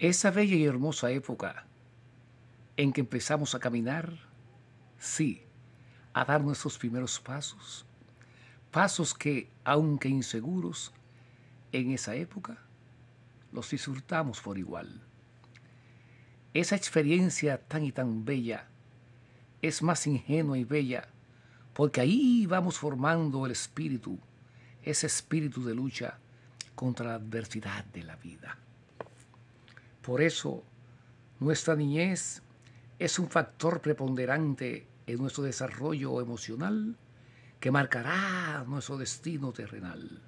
Esa bella y hermosa época en que empezamos a caminar, sí, a dar nuestros primeros pasos, pasos que, aunque inseguros, en esa época los disfrutamos por igual. Esa experiencia tan y tan bella es más ingenua y bella porque ahí vamos formando el espíritu, ese espíritu de lucha contra la adversidad de la vida. Por eso, nuestra niñez es un factor preponderante en nuestro desarrollo emocional que marcará nuestro destino terrenal.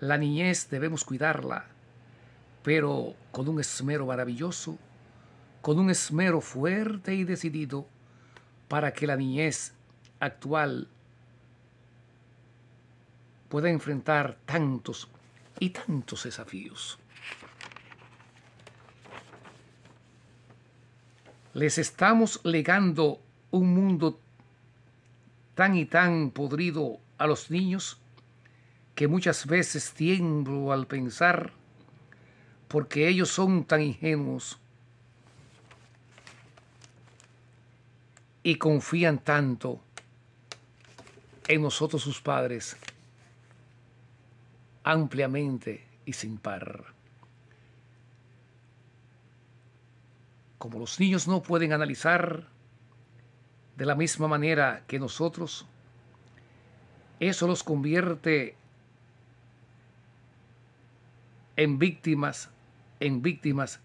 La niñez debemos cuidarla, pero con un esmero maravilloso, con un esmero fuerte y decidido, para que la niñez actual pueda enfrentar tantos y tantos desafíos. les estamos legando un mundo tan y tan podrido a los niños que muchas veces tiemblo al pensar porque ellos son tan ingenuos y confían tanto en nosotros sus padres ampliamente y sin par. Como los niños no pueden analizar de la misma manera que nosotros, eso los convierte en víctimas, en víctimas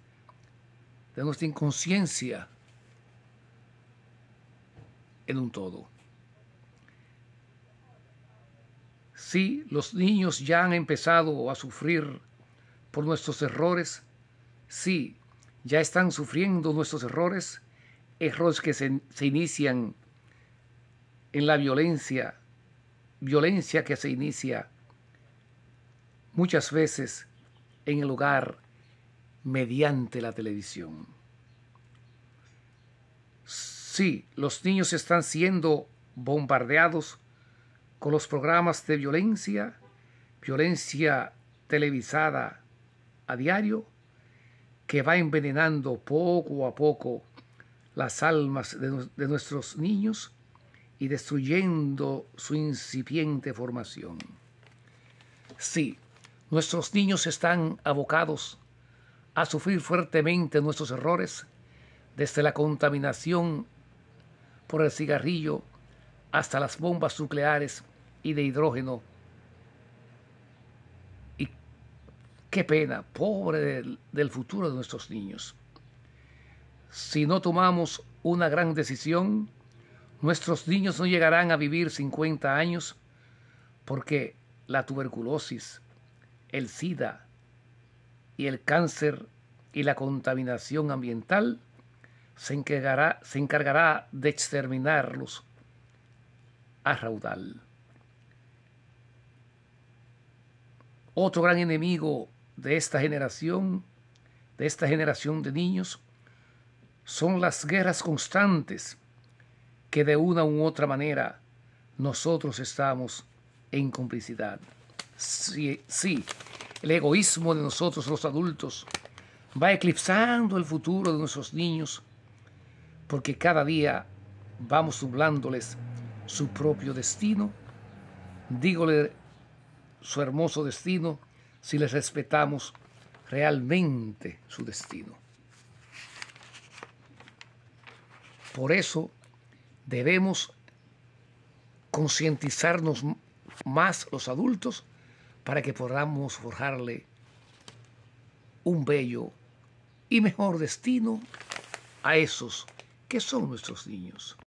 de nuestra inconsciencia en un todo. Si los niños ya han empezado a sufrir por nuestros errores, sí, ya están sufriendo nuestros errores, errores que se, inician en la violencia, violencia que se inicia muchas veces en el hogar mediante la televisión. Sí, los niños están siendo bombardeados con los programas de violencia, violencia televisada a diario, que va envenenando poco a poco las almas de, nuestros niños y destruyendo su incipiente formación. Sí, nuestros niños están abocados a sufrir fuertemente nuestros errores, desde la contaminación por el cigarrillo hasta las bombas nucleares y de hidrógeno Qué pena, pobre del, futuro de nuestros niños. Si no tomamos una gran decisión, nuestros niños no llegarán a vivir 50 años porque la tuberculosis, el SIDA y el cáncer y la contaminación ambiental se encargará, se encargará de exterminarlos a raudal. Otro gran enemigo de esta generación, de esta generación de niños, son las guerras constantes que de una u otra manera nosotros estamos en complicidad. Sí, el egoísmo de nosotros los adultos va eclipsando el futuro de nuestros niños porque cada día vamos nublándoles su propio destino, dígole su hermoso destino si les respetamos realmente su destino. Por eso debemos concientizarnos más los adultos para que podamos forjarle un bello y mejor destino a esos que son nuestros niños.